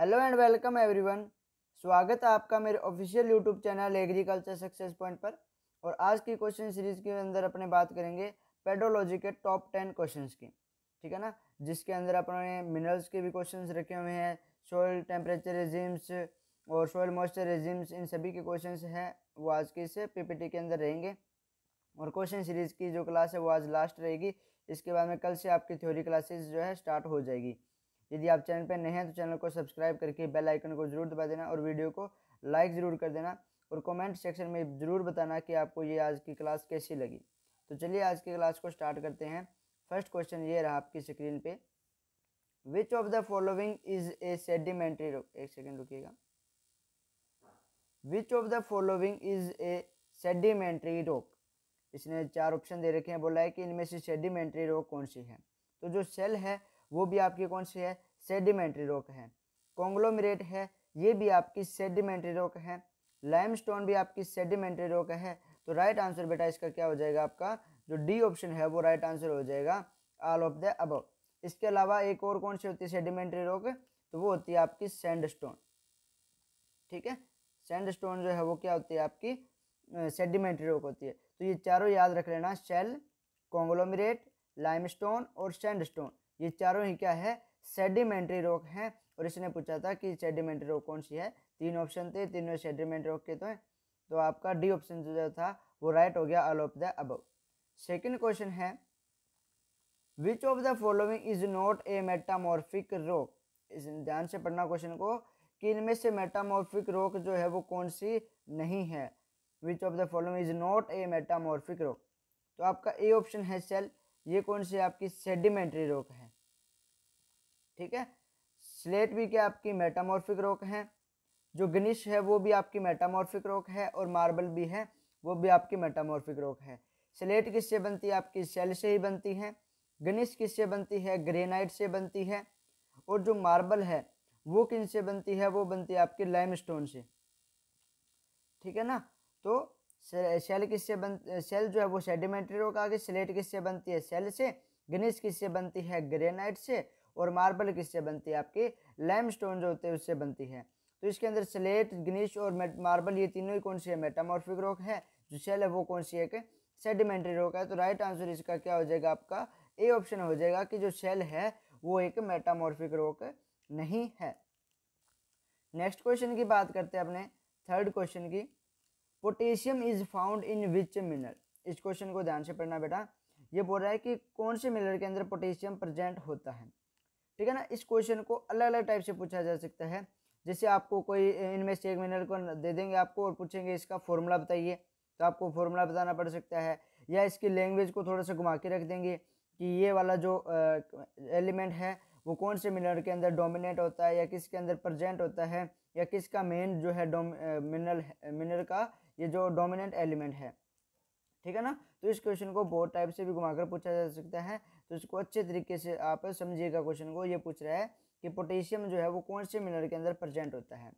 hello and welcome everyone स्वागत है आपका मेरे official YouTube channel agriculture success point पर और आज की क्वेश्चन सीरीज के अंदर अपने बात करेंगे पेडोलॉजी के टॉप टेन क्वेश्चन की ठीक है ना जिसके अंदर अपने मिनरल्स के भी क्वेश्चन रखे हुए हैं सोयल टेम्परेचर रेजिम्स और सोयल मॉइस्चर रेजिम्स इन सभी के क्वेश्चन हैं वो आज के से पी के अंदर रहेंगे और क्वेश्चन सीरीज़ की जो क्लास है वो आज लास्ट रहेगी इसके बाद में कल से आपकी थ्योरी क्लासेज जो है स्टार्ट हो जाएगी यदि आप चैनल पर नए हैं तो चैनल को सब्सक्राइब करके बेल आइकन को ज़रूर दबा देना और वीडियो को लाइक ज़रूर कर देना और कमेंट सेक्शन में ज़रूर बताना कि आपको ये आज की क्लास कैसी लगी तो चलिए आज की क्लास को स्टार्ट करते हैं फर्स्ट क्वेश्चन ये रहा आपकी स्क्रीन पे which of the following is a sedimentary rock एक सेकेंड रुकीगा which of the following is a sedimentary rock इसने चार ऑप्शन दे रखे हैं बोला है कि इनमें से सेडिमेंट्री रॉक कौन सी है तो जो सेल है वो भी आपकी कौन सी है सेडिमेंट्री रॉक है कॉन्ग्लोमरेट है ये भी आपकी सेडिमेंट्री रॉक है लाइमस्टोन भी आपकी सेडिमेंट्री रॉक है तो राइट आंसर बेटा इसका क्या हो जाएगा आपका जो डी ऑप्शन है वो राइट आंसर हो जाएगा ऑल ऑफ द अब इसके अलावा एक और कौन सी होती है सेडिमेंट्री रॉक तो वो होती है आपकी सेंड ठीक है सेंड जो है वो क्या होती है आपकी सेडिमेंट्री रॉक होती है तो ये चारों याद रख लेना शेल कॉन्ग्लोमरेट लाइमस्टोन और सेंड ये चारों ही क्या है सेडिमेंट्री रॉक हैं और इसने पूछा था कि सेडिमेंट्री रॉक कौन सी है तीन ऑप्शन थे तीनों सेडिमेंट्री रॉक के तो हैं तो आपका डी ऑप्शन जो था वो राइट हो गया all of the above second question है which of the following is not a metamorphic rock ध्यान से पढ़ना क्वेश्चन को कि इनमें से मेटामॉर्फिक रॉक जो है वो कौन सी नहीं है which of the following is not a metamorphic rock तो आपका ए ऑप्शन है सेल ये कौन सी आपकी सेडिमेंट्री रॉक ठीक है स्लेट भी क्या आपकी मेटामॉर्फिक रॉक है जो गनिश है वो भी आपकी मेटामॉर्फिक रॉक है और मार्बल भी है वो भी आपकी मेटामॉर्फिक रॉक है स्लेट किससे बनती है आपकी सेल से ही बनती है गनिश किससे बनती है ग्रेनाइट से बनती है और जो मार्बल है वो किन से बनती है वो बनती है आपकी लाइम स्टोन से ठीक है ना तो सेल किससे बन सेल जो है वो सेडिमेंट्री रॉक आ गई स्लेट किससे बनती है सेल से गनिश किससे बनती है ग्रेनाइट से और मार्बल किससे बनती है आपके लैम स्टोन जो होते हैं उससे बनती है तो इसके अंदर स्लेट ग्निश और मार्बल ये तीनों ही कौन सी है मेटामॉर्फिक रॉक है जो सेल है वो कौन सी है सेडिमेंट्री रॉक है तो राइट आंसर इसका क्या हो जाएगा आपका ए ऑप्शन हो जाएगा कि जो सेल है वो एक मेटामॉर्फिक रॉक नहीं है नेक्स्ट क्वेश्चन की बात करते हैं अपने थर्ड क्वेश्चन की potassium is found in which mineral इस क्वेश्चन को ध्यान से पढ़ना बेटा ये बोल रहा है कि कौन से मिनरल के अंदर पोटेशियम प्रेजेंट होता है ठीक है ना इस क्वेश्चन को अलग अलग टाइप से पूछा जा सकता है जैसे आपको कोई इनमें से एक मिनट को दे देंगे आपको और पूछेंगे इसका फॉर्मूला बताइए तो आपको फॉर्मूला बताना पड़ सकता है या इसकी लैंग्वेज को थोड़ा सा घुमा के रख देंगे कि ये वाला जो एलिमेंट है वो कौन से मिनरल के अंदर डोमिनेट होता है या किसके अंदर प्रजेंट होता है या किसका मेन जो है डोम मिनरल मिनरल का ये जो डोमिनेंट एलिमेंट है ठीक है ना तो इस क्वेश्चन को बोर्ड टाइप से भी घुमाकर पूछा जा सकता है तो इसको अच्छे तरीके से आप समझिएगा क्वेश्चन को ये पूछ रहा है कि पोटेशियम जो है वो कौन से मिनरल के अंदर प्रजेंट होता है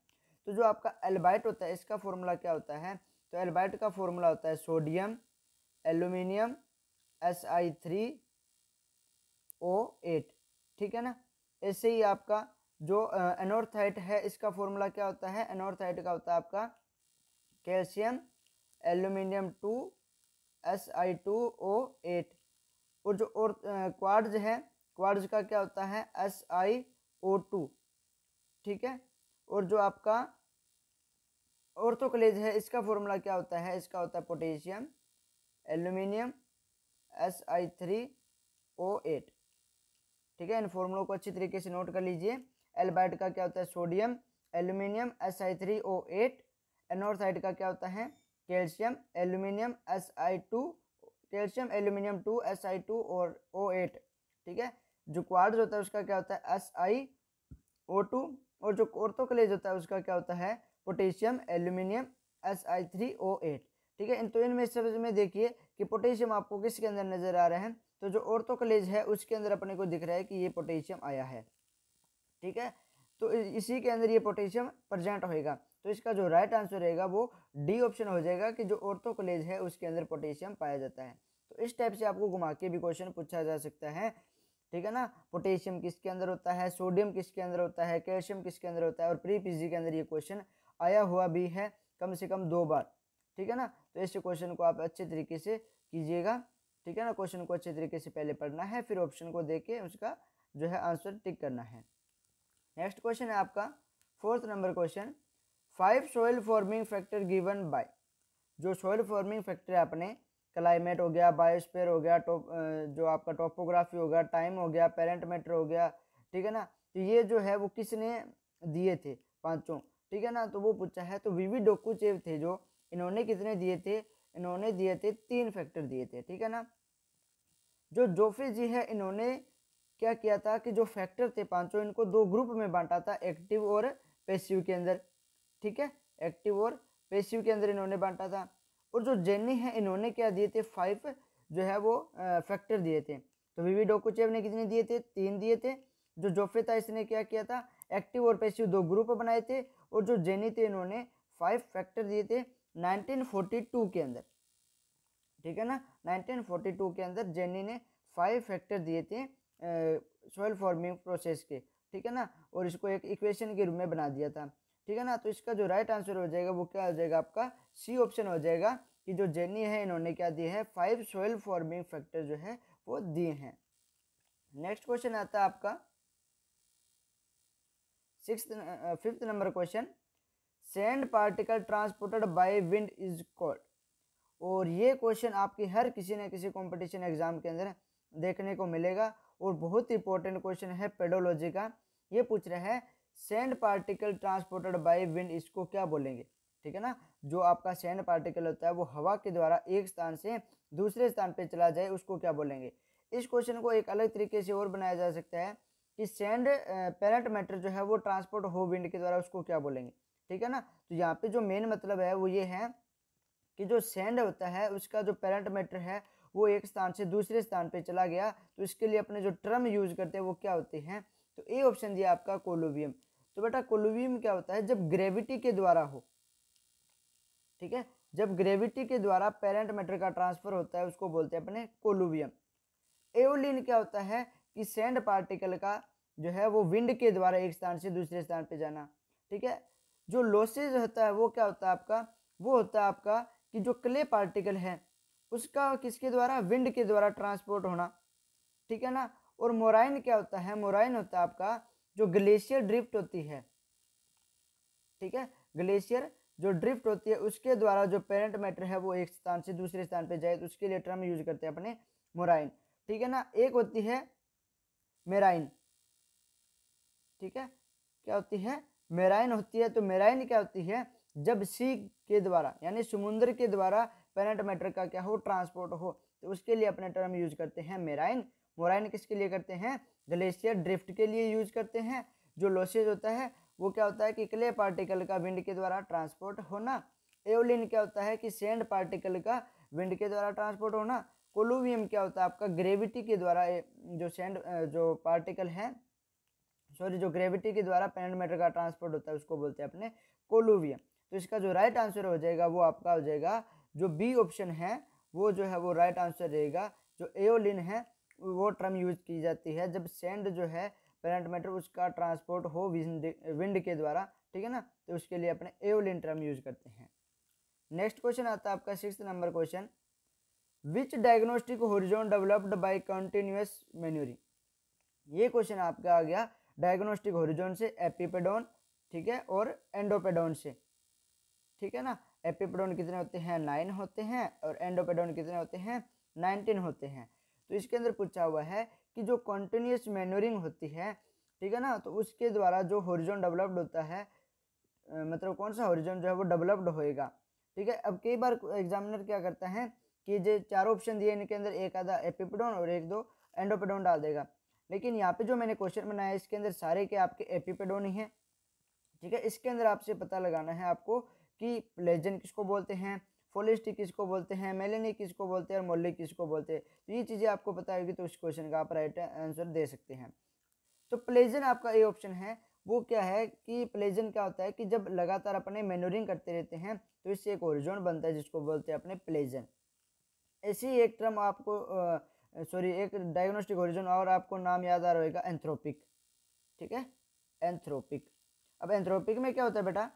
तो जो आपका एल्बाइट होता है इसका फॉर्मूला क्या होता है तो एल्बाइट का फॉर्मूला होता है sodium aluminium S I three O eight ठीक है ना ऐसे ही आपका जो एनोर्थाइट है इसका फॉर्मूला क्या होता है एनोर्थाइट का होता है आपका calcium aluminium two S I two O eight और जो और क्वार्ज है क्वार्ज का क्या होता है एस आई ओ टू ठीक है और जो आपका ऑर्थोक्लेज है इसका फॉर्मूला क्या होता है इसका होता है potassium aluminium S I three O eight ठीक है इन फॉर्मूलों को अच्छी तरीके से नोट कर लीजिए एल्बाइड का क्या होता है sodium aluminium S I three O eight anorthite का क्या होता है calcium aluminium S I two calcium aluminium two S I two और ओ एट ठीक है जो क्वार्ड होता है उसका क्या होता है एस आई ओ टू और जो ओर्थोक्लेज होता है उसका क्या होता है potassium aluminium S I three O eight ठीक है इन तो इनमें सब में देखिए कि पोटेशियम आपको किसके अंदर नज़र आ रहे हैं तो जो ओर्थोक्लेज है उसके अंदर अपने को दिख रहा है कि ये पोटेशियम आया है ठीक है तो इसी के अंदर ये पोटेशियम प्रजेंट होएगा तो इसका जो राइट आंसर रहेगा वो डी ऑप्शन हो जाएगा कि जो ऑर्थोकलेज है उसके अंदर पोटेशियम पाया जाता है तो इस टाइप से आपको घुमा के भी क्वेश्चन पूछा जा सकता है ठीक है ना पोटेशियम किसके अंदर होता है सोडियम किसके अंदर होता है कैल्शियम किसके अंदर होता है और प्री पीजी के अंदर ये क्वेश्चन आया हुआ भी है कम से कम दो बार ठीक है ना तो इस क्वेश्चन को आप अच्छे तरीके से कीजिएगा ठीक है ना क्वेश्चन को अच्छे तरीके से पहले पढ़ना है फिर ऑप्शन को दे के उसका जो है आंसर टिक करना है नेक्स्ट क्वेश्चन है आपका fourth number question five soil forming factor given by जो सॉइल फॉर्मिंग फैक्टर है अपने क्लाइमेट हो गया बायोस्पेयर हो गया टॉप जो आपका टोपोग्राफी हो गया टाइम हो गया पेरेंट मैटर हो गया ठीक है ना तो ये जो है वो किसने दिए थे पांचों ठीक है ना तो वो पूछा है तो वीवी डोकूचेव थे जो इन्होंने कितने दिए थे इन्होंने दिए थे तीन फैक्टर दिए थे ठीक है ना जो जोफे जी है इन्होंने क्या किया था कि जो फैक्टर थे पांचों इनको दो ग्रुप में बांटा था एक्टिव और पेसिव के अंदर ठीक है एक्टिव और पेसिव के अंदर इन्होंने बांटा था और जो जेनी है इन्होंने क्या दिए थे फाइव जो है वो फैक्टर दिए थे तो वीवी डोकोचेव ने कितने दिए थे तीन दिए थे जो जोफे था इसने क्या किया था एक्टिव और पैसिव दो ग्रुप बनाए थे और जो जेनी थे इन्होंने फाइव फैक्टर दिए थे 1942 के अंदर ठीक है ना 1942 के अंदर जेनी ने फाइव फैक्टर दिए थे सोयल फॉर्मिंग प्रोसेस के ठीक है ना और इसको एक इक्वेशन के रूप में बना दिया था ठीक है ना तो इसका जो राइट आंसर हो जाएगा वो क्या हो जाएगा आपका सी ऑप्शन हो जाएगा कि जो जेनी है इन्होंने क्या दिए हैं फाइव सोयल फॉर्मिंग फैक्टर जो है वो दिए हैं नेक्स्ट क्वेश्चन आता है आपका six fifth number question sand particle transported by wind is called और ये क्वेश्चन आपके हर किसी न किसी कंपटीशन एग्जाम के अंदर देखने को मिलेगा और बहुत इंपॉर्टेंट क्वेश्चन है पेडोलॉजी का ये पूछ रहे हैं sand particle transported by wind इसको क्या बोलेंगे ठीक है ना जो आपका सैंड पार्टिकल होता है वो हवा के द्वारा एक स्थान से दूसरे स्थान पे चला जाए उसको क्या बोलेंगे इस क्वेश्चन को एक अलग तरीके से और बनाया जा सकता है कि सैंड पेरेंट मैटर जो है वो ट्रांसपोर्ट हो विंड के द्वारा उसको क्या बोलेंगे ठीक है ना तो यहाँ पे जो मेन मतलब है वो ये है कि जो सैंड होता है उसका जो पेरेंट मैटर है वो एक स्थान से दूसरे स्थान पे चला गया तो इसके लिए अपने जो टर्म यूज़ करते हैं वो क्या होते हैं तो ए ऑप्शन दिया आपका कोलोवियम तो बेटा कोलुवियम क्या होता है जब ग्रेविटी के द्वारा हो ठीक है जब ग्रेविटी के द्वारा पेरेंट मैटर का ट्रांसफर होता है उसको बोलते हैं अपने कोलुवियम एओलिन क्या होता है कि सैंड पार्टिकल का जो है वो विंड के द्वारा एक स्थान से दूसरे स्थान पे जाना ठीक है जो लोसेज होता है वो क्या होता है आपका वो होता है आपका कि जो क्ले पार्टिकल है उसका किसके द्वारा विंड के द्वारा ट्रांसपोर्ट होना ठीक है ना और मोराइन क्या होता है मोराइन होता है आपका जो ग्लेशियर ड्रिफ्ट होती है ठीक है ग्लेशियर जो ड्रिफ्ट होती है उसके द्वारा जो पेरेंट मैटर है वो एक स्थान से दूसरे स्थान पे जाए तो उसके लिए टर्म यूज करते हैं अपने मोराइन ठीक है ना एक होती है मेराइन ठीक है क्या होती है मेराइन होती है तो मेराइन क्या होती है जब सी के द्वारा यानी समुद्र के द्वारा पेरेंट मैटर का क्या हो ट्रांसपोर्ट हो तो उसके लिए अपने टर्म यूज करते हैं मेराइन मोराइन किसके लिए करते हैं ग्लेशियर ड्रिफ्ट के लिए यूज करते हैं जो लोसेज होता है वो क्या होता है कि क्ले पार्टिकल का विंड के द्वारा ट्रांसपोर्ट होना एवलिन क्या होता है कि सेंड पार्टिकल का विंड के द्वारा ट्रांसपोर्ट होना कोलुवियम क्या होता है आपका ग्रेविटी के द्वारा जो सेंड जो पार्टिकल है सॉरी जो ग्रेविटी के द्वारा पेंड मैटर का ट्रांसपोर्ट होता है उसको बोलते हैं अपने कोलुवियम तो इसका जो राइट आंसर हो जाएगा वो आपका हो जाएगा जो बी ऑप्शन है वो जो है वो राइट आंसर रहेगा जो एओलिन है वो टर्म यूज की जाती है जब सेंड जो है पेरेंट मैटर उसका ट्रांसपोर्ट हो विंड विंड के द्वारा ठीक है ना तो उसके लिए अपने एवलिन टर्म यूज करते हैं नेक्स्ट क्वेश्चन आता है आपका six number question which diagnostic horizon developed by continuous manuring ये क्वेश्चन आपका आ गया डायग्नोस्टिक होरिजोन से एपीपेडोन ठीक है और एंडोपेडोन से ठीक है ना एपीपेडोन कितने होते हैं नाइन होते हैं और एंडोपेडोन कितने होते हैं नाइनटीन होते हैं तो इसके अंदर पूछा हुआ है कि जो कॉन्टिन्यूस मैन्योरिंग होती है ठीक है ना तो उसके द्वारा जो हॉरिजॉन डेवलप्ड होता है मतलब कौन सा हॉरिजॉन जो है वो डेवलप्ड होएगा ठीक है अब कई बार एग्जामिनर क्या करता है कि जो चार ऑप्शन दिए इनके अंदर एक आधा एपिपेडोन और एक दो एंडोपेडोन डाल देगा लेकिन यहाँ पे जो मैंने क्वेश्चन बनाया इसके अंदर सारे के आपके एपिपेडोन ही हैं ठीक है इसके अंदर आपसे पता लगाना है आपको कि प्लेजन किसको बोलते हैं फोलिस्टिक किसको बोलते हैं मेलेनिक किसको बोलते हैं और मोलिक किसको बोलते हैं तो ये चीज़ें आपको पता होगी तो उस क्वेश्चन का आप राइट आंसर दे सकते हैं तो प्लेजन आपका ये ऑप्शन है वो क्या है कि प्लेजन क्या होता है कि जब लगातार अपने मेनोरिंग करते रहते हैं तो इससे एक ओरिजोन बनता है जिसको बोलते हैं अपने प्लेजन ऐसी एक टर्म आपको सॉरी एक डायग्नोस्टिक ओरिजोन और आपको नाम याद आ रहेगा एंथ्रोपिक ठीक है एंथ्रोपिक अब एंथ्रोपिक में क्या होता है बेटा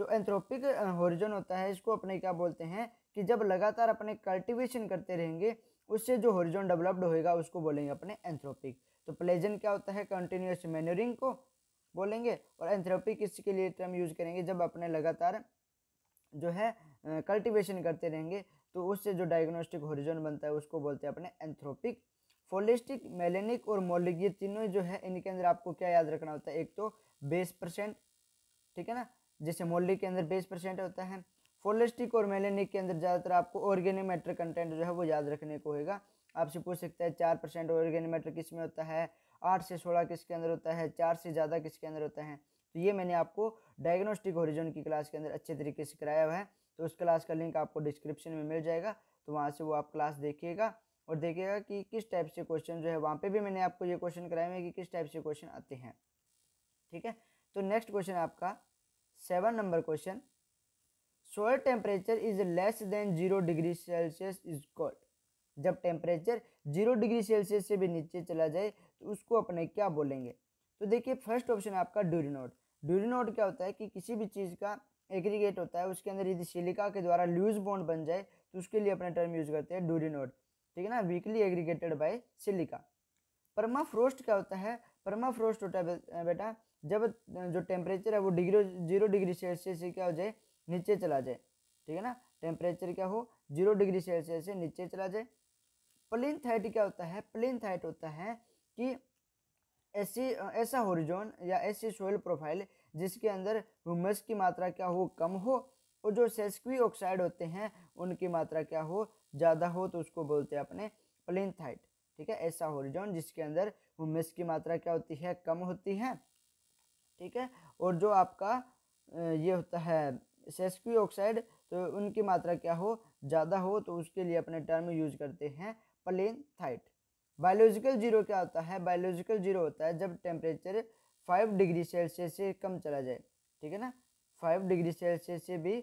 जो एंथ्रोपिक होरिजन होता है इसको अपने क्या बोलते हैं कि जब लगातार अपने कल्टिवेशन करते रहेंगे उससे जो होरिजन डेवलप्ड होएगा उसको बोलेंगे अपने एंथ्रोपिक तो प्लेजन क्या होता है कंटिन्यूस मैन्योरिंग को बोलेंगे और एंथ्रोपिक इसके लिए टर्म तो यूज करेंगे जब अपने लगातार जो है कल्टिवेशन करते रहेंगे तो उससे जो डायग्नोस्टिक होरिजन बनता है उसको बोलते हैं अपने एंथ्रोपिक फोलिस्टिक मेलेनिक और मोलिक ये तीनों जो है इनके अंदर आपको क्या याद रखना होता है एक तो बेस परसेंट ठीक है ना जैसे मोल्डिक के अंदर बेस परसेंट होता है फोलेस्टिक और मेलेनिक के अंदर ज़्यादातर आपको ऑर्गेनिक मैटर कंटेंट जो है वो याद रखने को होगा आपसे पूछ सकता है चार परसेंट ऑर्गेनिक मैटर किस में होता है आठ से सोलह किसके अंदर होता है चार से ज़्यादा किसके अंदर होता है तो ये मैंने आपको डायग्नोस्टिक ओरिजन की क्लास के अंदर अच्छे तरीके से कराया हुआ है तो उस क्लास का लिंक आपको डिस्क्रिप्शन में मिल जाएगा तो वहाँ से वो आप क्लास देखिएगा और देखिएगा कि किस टाइप से क्वेश्चन जो है वहाँ पे भी मैंने आपको ये क्वेश्चन कराए हुए हैं कि किस टाइप से क्वेश्चन आते हैं ठीक है तो नेक्स्ट क्वेश्चन आपका seven number question soil temperature is less than zero degree Celsius is called जब टेम्परेचर जीरो डिग्री सेल्सियस से भी नीचे चला जाए तो उसको अपने क्या बोलेंगे तो देखिए फर्स्ट ऑप्शन आपका ड्यूरिनोड ड्यूरिनोड क्या होता है कि किसी भी चीज़ का एग्रीगेट होता है उसके अंदर यदि सिलिका के द्वारा लूज बॉन्ड बन जाए तो उसके लिए अपना टर्म यूज करते हैं ड्यूरिनोड ठीक है ना weakly aggregated by silica permafrost क्या होता है परमा फ्रोस्ट होता है बेटा जब जो टेम्परेचर है वो डिग्री जीरो डिग्री सेल्सियस से क्या हो जाए नीचे चला जाए ठीक है ना टेम्परेचर क्या हो जीरो डिग्री सेल्सियस से नीचे चला जाए प्लिन थाइट क्या होता है प्लिन थाइट होता है कि ऐसी ऐसा होरिजोन या ऐसी सोयल प्रोफाइल जिसके अंदर ह्यूमस की मात्रा क्या हो कम हो और जो सेस्क्वी ऑक्साइड होते हैं उनकी मात्रा क्या हो ज़्यादा हो तो उसको बोलते हैं अपने प्लिन थाइट ठीक है ऐसा होरिजोन जिसके अंदर ह्यूमस की मात्रा क्या होती है कम होती है ठीक है और जो आपका ये होता है सेस्क्यू ऑक्साइड तो उनकी मात्रा क्या हो ज़्यादा हो तो उसके लिए अपने टर्म यूज करते हैं प्लेन थाइट बायोलॉजिकल जीरो क्या होता है बायोलॉजिकल जीरो होता है जब टेम्परेचर फाइव डिग्री सेल्सियस से कम चला जाए ठीक है ना फाइव डिग्री सेल्सियस से भी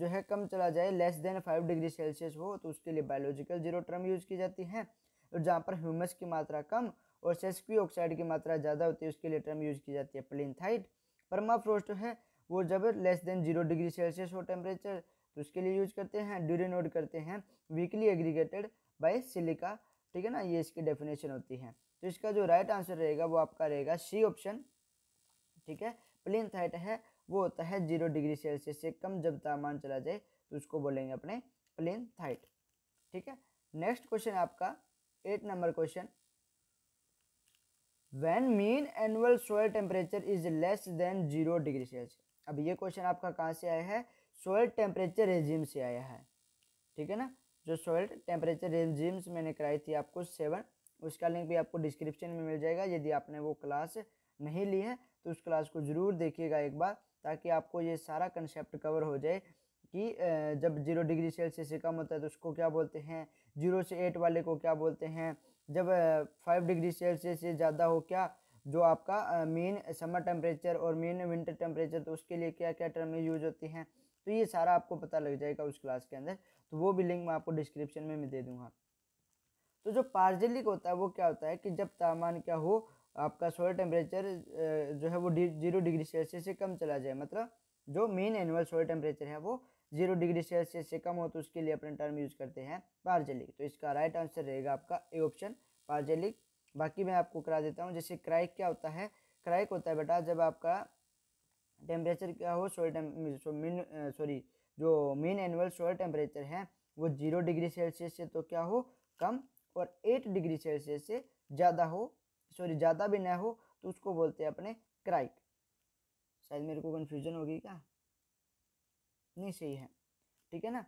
जो है कम चला जाए less than five degree Celsius हो तो उसके लिए बायोलॉजिकल जीरो टर्म यूज की जाती है और जहाँ पर ह्यूमस की मात्रा कम और सेस्क्वी ऑक्साइड की मात्रा ज़्यादा होती है उसके लिए टर्म यूज़ की जाती है प्लिनथाइट परमाफ्रोस्ट है वो जब less than zero degree Celsius हो टेम्परेचर तो उसके लिए यूज करते हैं नोट करते हैं वीकली एग्रीगेटेड बाय सिलिका ठीक है ना ये इसकी डेफिनेशन होती है तो इसका जो राइट आंसर रहेगा वो आपका रहेगा सी ऑप्शन ठीक है प्लिन थाइट है वो होता है जीरो डिग्री सेल्सियस से कम जब तापमान चला जाए तो उसको बोलेंगे अपने प्लिन थाइट ठीक है नेक्स्ट क्वेश्चन आपका eight number question when mean annual soil temperature is less than zero degree Celsius अब ये क्वेश्चन आपका कहाँ से आया है सोयल टेम्परेचर रेजिम से आया है ठीक है ना जो सोयल टेम्परेचर रेजिम्स मैंने कराई थी आपको सेवन उसका लिंक भी आपको डिस्क्रिप्शन में मिल जाएगा यदि आपने वो क्लास नहीं ली है तो उस क्लास को ज़रूर देखिएगा एक बार ताकि आपको ये सारा कंसेप्ट कवर हो जाए कि जब जीरो डिग्री सेल्सियस से कम होता है तो उसको क्या बोलते हैं जीरो से एट वाले को क्या बोलते हैं जब फाइव डिग्री सेल्सियस से ज़्यादा हो क्या जो आपका मेन समर टेम्परेचर और मेन विंटर टेम्परेचर तो उसके लिए क्या क्या टर्म यूज होती हैं तो ये सारा आपको पता लग जाएगा उस क्लास के अंदर तो वो भी लिंक मैं आपको डिस्क्रिप्शन में दे दूंगा तो जो पार्जलिक होता है वो क्या होता है कि जब तापमान क्या हो आपका सोलर टेम्परेचर जो है वो जीरो डिग्री सेल्सियस से कम चला जाए मतलब जो मेन एनुअल सोलर टेम्परेचर है वो जीरो डिग्री सेल्सियस से कम हो तो उसके लिए अपने टर्म यूज़ करते हैं पार्जेलिक तो इसका राइट आंसर रहेगा आपका ए ऑप्शन पार्जेलिक बाकी मैं आपको करा देता हूँ जैसे क्राइक क्या होता है क्राइक होता है बेटा जब आपका टेम्परेचर क्या हो मीन सॉरी जो मीन एनुअल सोल टेम्परेचर है वो जीरो डिग्री सेल्सियस से तो क्या हो कम और एट डिग्री सेल्सियस से ज़्यादा हो सॉरी ज़्यादा भी ना हो तो उसको बोलते हैं अपने क्राइक शायद मेरे को कन्फ्यूजन होगी क्या नहीं सही है ठीक है ना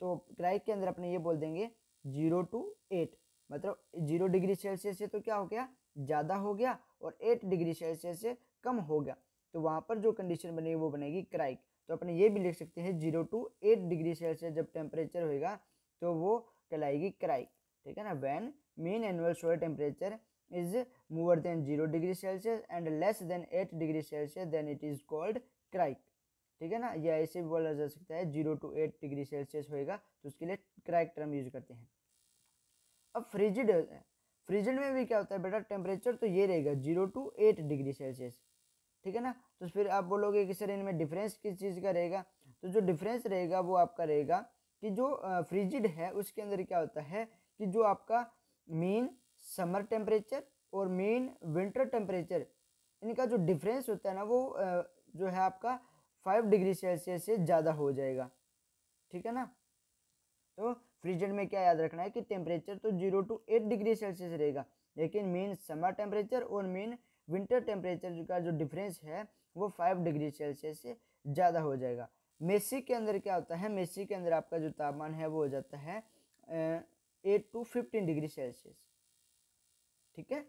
तो क्राइक के अंदर अपने ये बोल देंगे जीरो टू एट मतलब जीरो डिग्री सेल्सियस से तो क्या हो गया ज़्यादा हो गया और एट डिग्री सेल्सियस से कम हो गया तो वहाँ पर जो कंडीशन बनेगी वो बनेगी क्राइक तो अपने ये भी लिख सकते हैं zero to eight degree Celsius जब टेम्परेचर होएगा तो वो कहलाएगी क्राइक ठीक है ना when mean annual soil temperature is more than zero degree Celsius and less than eight degree Celsius then it is called cryic ठीक है ना या ऐसे भी बोला जा सकता है zero to eight degree Celsius होएगा तो उसके लिए क्रैक टर्म यूज करते हैं अब फ्रिजिड फ्रिजिड में भी क्या होता है बेटा टेम्परेचर तो ये रहेगा zero to eight degree Celsius ठीक है ना तो फिर आप बोलोगे कि सर इनमें डिफरेंस किस चीज़ का रहेगा तो जो डिफरेंस रहेगा वो आपका रहेगा कि जो फ्रिजिड है उसके अंदर क्या होता है कि जो आपका मेन समर टेम्परेचर और मेन विंटर टेम्परेचर इनका जो डिफरेंस होता है ना वो जो है आपका फाइव डिग्री सेल्सियस से ज़्यादा हो जाएगा ठीक है ना तो फ्रीजर में क्या याद रखना है कि टेम्परेचर तो zero to eight degree Celsius रहेगा लेकिन मेन समर टेम्परेचर और मेन विंटर टेम्परेचर का जो डिफरेंस है वो फाइव डिग्री सेल्सियस से ज़्यादा हो जाएगा मेसी के अंदर क्या होता है मेसी के अंदर आपका जो तापमान है वो हो जाता है eight to fifteen degree Celsius ठीक है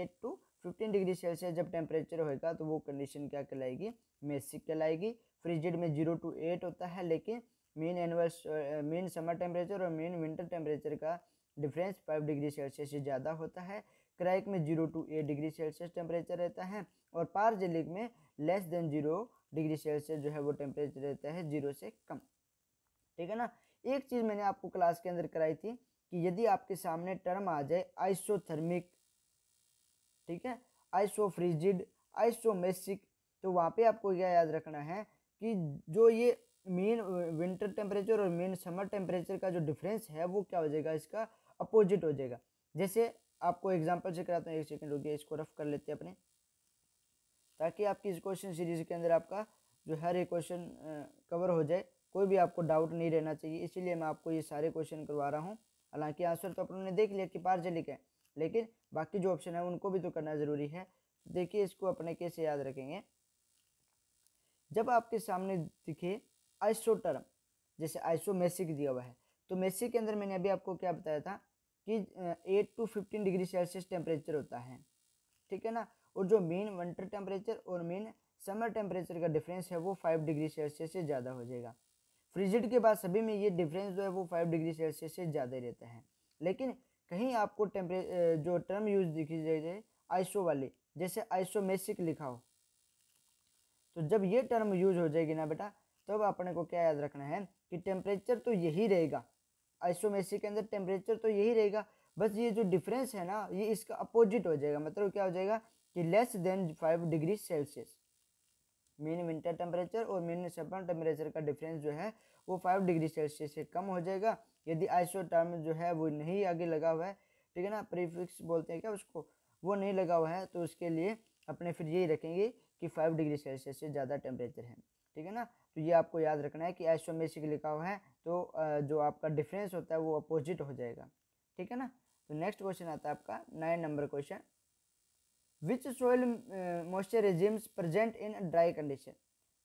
eight to fifteen degree Celsius जब टेम्परेचर होएगा तो वो कंडीशन क्या कहलाएगी मेसिक कहलाएगी फ्रिजिड में जीरो टू एट होता है लेकिन mean annual mean summer temperature और मेन विंटर टेम्परेचर का डिफरेंस फाइव डिग्री सेल्सियस से ज़्यादा होता है क्रैक में zero to eight degree Celsius temperature रहता है और पारजेलिक में less than zero degree Celsius जो है वो टेम्परेचर रहता है जीरो से कम ठीक है ना एक चीज़ मैंने आपको क्लास के अंदर कराई थी कि यदि आपके सामने टर्म आ जाए आइसोथर्मिक ठीक है आइसो फ्रिजिड आइसो मेसिक तो वहाँ पे आपको क्या याद रखना है कि जो ये मेन विंटर टेम्परेचर और मेन समर टेम्परेचर का जो डिफरेंस है वो क्या हो जाएगा इसका अपोजिट हो जाएगा जैसे आपको एग्जाम्पल से कराता हूँ एक सेकेंड रुकिए इसको रफ कर लेते हैं अपने ताकि आपकी इस क्वेश्चन सीरीज के अंदर आपका जो हर एक क्वेश्चन कवर uh, हो जाए कोई भी आपको डाउट नहीं रहना चाहिए इसीलिए मैं आपको ये सारे क्वेश्चन करवा रहा हूँ हालांकि आंसर तो अपनों ने देख लिया कि पार्जलिक है लेकिन बाकी जो ऑप्शन है उनको भी तो करना ज़रूरी है देखिए इसको अपने कैसे याद रखेंगे जब आपके सामने दिखे आइसो टर्म जैसे आइसो मेसिक दिया हुआ है तो मेसी के अंदर मैंने अभी आपको क्या बताया था कि eight to fifteen degree Celsius temperature होता है ठीक है ना और जो मेन विंटर टेम्परेचर और मेन समर टेम्परेचर का डिफरेंस है वो फाइव डिग्री सेल्सियस से ज़्यादा हो जाएगा फ्रिजिड के बाद सभी में ये डिफरेंस जो है वो फाइव डिग्री सेल्सियस से ज़्यादा रहता है लेकिन कहीं आपको टेम्परे जो टर्म यूज दिखी जाए आइसो वाली जैसे आइसोमेसिक लिखा हो तो जब ये टर्म यूज हो जाएगी ना बेटा तब तो अपने को क्या याद रखना है कि टेम्परेचर तो यही रहेगा आइसोमेसिक के अंदर टेम्परेचर तो यही रहेगा बस ये जो डिफरेंस है ना ये इसका अपोजिट हो जाएगा मतलब क्या हो जाएगा कि less than five degree Celsius mean winter temperature और मीन समर टेम्परेचर का डिफरेंस जो है वो फाइव डिग्री सेल्सियस से कम हो जाएगा यदि आइसोटर्म जो है वो नहीं आगे लगा हुआ है ठीक है ना प्रीफिक्स बोलते हैं क्या उसको वो नहीं लगा हुआ है तो उसके लिए अपने फिर यही रखेंगे कि फाइव डिग्री सेल्सियस से ज़्यादा टेम्परेचर है ठीक है ना तो ये आपको याद रखना है कि आइसोमेसिक लिखा हुआ है तो जो आपका डिफरेंस होता है वो अपोजिट हो जाएगा ठीक है ना तो नेक्स्ट क्वेश्चन आता है आपका nine number question which soil moisture regimes present in dry condition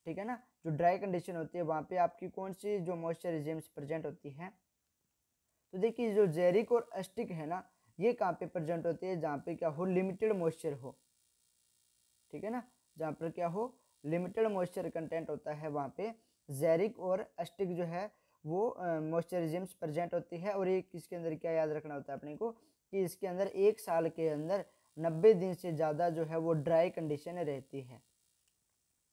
ठीक है ना जो ड्राई कंडीशन होती है वहाँ पे आपकी कौन सी जो मॉइस्चर एजेम्स प्रेजेंट होती हैं तो देखिए जो जेरिक और अस्टिक है ना ये कहाँ पे प्रेजेंट होती है जहाँ पे क्या हो लिमिटेड मॉइस्चर हो ठीक है ना जहाँ पर क्या हो लिमिटेड मॉइस्चर कंटेंट होता है वहाँ पे जेरिक और अस्टिक जो है वो मॉइस्चराइजेम्स प्रेजेंट होती है और ये किसके अंदर क्या याद रखना होता है अपने को कि इसके अंदर एक साल के अंदर नब्बे दिन से ज़्यादा जो है वो ड्राई कंडीशन रहती है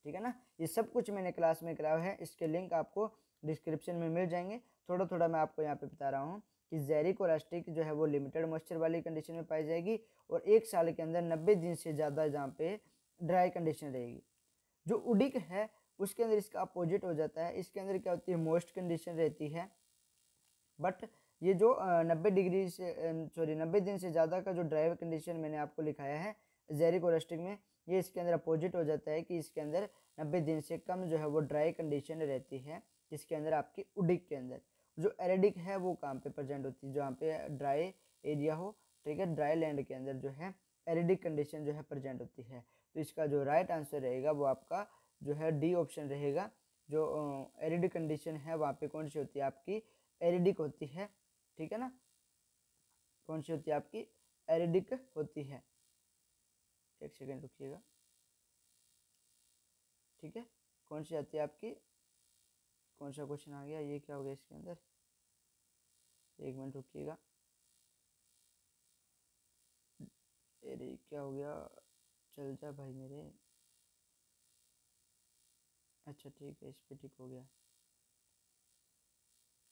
ठीक है ना ये सब कुछ मैंने क्लास में कराया है इसके लिंक आपको डिस्क्रिप्शन में मिल जाएंगे थोड़ा थोड़ा मैं आपको यहाँ पे बता रहा हूँ कि जैरिक और जो है वो लिमिटेड मॉइस्चर वाली कंडीशन में पाई जाएगी और एक साल के अंदर नब्बे दिन से ज़्यादा जहाँ पे ड्राई कंडीशन रहेगी जो उडिक है उसके अंदर इसका अपोजिट हो जाता है इसके अंदर क्या होती है मोस्ट कंडीशन रहती है बट ये जो नब्बे डिग्री से सॉरी नब्बे दिन से ज़्यादा का जो ड्राई कंडीशन मैंने आपको लिखाया है जैरिक और में ये इसके अंदर अपोजिट हो जाता है कि इसके अंदर नब्बे दिन से कम जो है वो ड्राई कंडीशन रहती है जिसके अंदर आपकी उडिक के अंदर जो एरेडिक है वो काम पे प्रेजेंट होती है जहाँ पे ड्राई एरिया हो ठीक है ड्राई लैंड के अंदर जो है एरेडिक कंडीशन जो है प्रेजेंट होती है तो इसका जो राइट आंसर रहेगा वो आपका जो है डी ऑप्शन रहेगा जो एरिडिक कंडीशन है वहाँ पे कौन सी होती है आपकी एरिडिक होती है ठीक है ना कौन सी होती है आपकी एरिडिक होती है एक सेकेंड रुकिएगा ठीक है कौन सी आती है आपकी कौन सा क्वेश्चन आ गया ये क्या हो गया इसके अंदर एक मिनट रुकिएगा अरे क्या हो गया चल जा भाई मेरे अच्छा ठीक है इस पर ठीक हो गया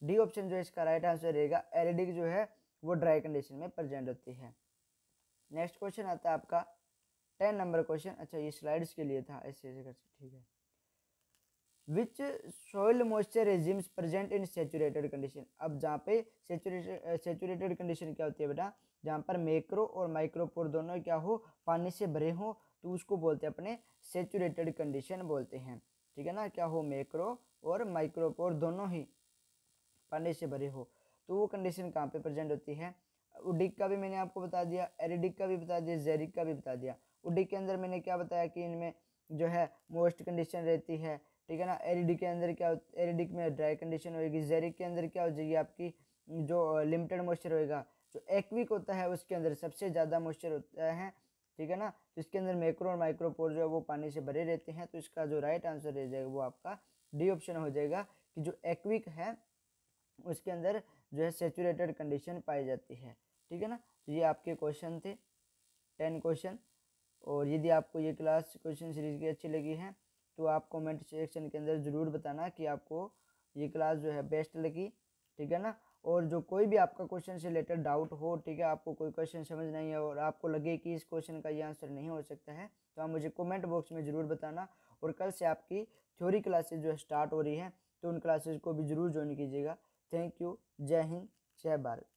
डी ऑप्शन जो इसका राइट आंसर रहेगा एलईडी जो है वो ड्राई कंडीशन में प्रेजेंट होती है नेक्स्ट क्वेश्चन आता है आपका टेन नंबर क्वेश्चन अच्छा ये स्लाइड्स के लिए था ऐसे ऐसे करके ठीक है which soil moisture regimes present in saturated condition अब जहाँ पे सेचुरेटेड कंडीशन क्या होती है बेटा जहाँ पर मैक्रो और माइक्रोपोर दोनों क्या हो पानी से भरे हो तो उसको बोलते हैं अपने सेचुरेटेड कंडीशन बोलते हैं ठीक है ना क्या हो मैक्रो और माइक्रोपोर दोनों ही पानी से भरे हो तो वो कंडीशन कहाँ पे प्रेजेंट होती है उडिक का भी मैंने आपको बता दिया एरिडिक का भी बता दिया जेरिक का भी बता दिया उडी के अंदर मैंने क्या बताया कि इनमें जो है मोस्ट कंडीशन रहती है ठीक है ना एरिडिक के अंदर क्या एरिडिक में ड्राई कंडीशन होगी जेरिक के अंदर क्या हो जाएगी आपकी जो लिमिटेड मॉइस्चर होएगा जो एक्विक होता है उसके अंदर सबसे ज़्यादा मॉइस्चर होता है ठीक है ना तो इसके अंदर मैक्रो और माइक्रोपोर जो है वो पानी से भरे रहते हैं तो इसका जो राइट आंसर रह जाएगा वो आपका डी ऑप्शन हो जाएगा कि जो एक्विक है उसके अंदर जो है सेचुरेटेड कंडीशन पाई जाती है ठीक है ना तो ये आपके क्वेश्चन थे टेन क्वेश्चन और यदि आपको ये क्लास क्वेश्चन सीरीज़ की अच्छी लगी है तो आप कमेंट सेक्शन के अंदर ज़रूर बताना कि आपको ये क्लास जो है बेस्ट लगी ठीक है ना और जो कोई भी आपका क्वेश्चन से रिलेटेड डाउट हो ठीक है आपको कोई क्वेश्चन समझ नहीं है और आपको लगे कि इस क्वेश्चन का ये आंसर नहीं हो सकता है तो आप मुझे कमेंट बॉक्स में ज़रूर बताना और कल से आपकी थ्योरी क्लासेज जो स्टार्ट हो रही है तो उन क्लासेज को भी ज़रूर ज्वाइन कीजिएगा थैंक यू जय हिंद जय भारत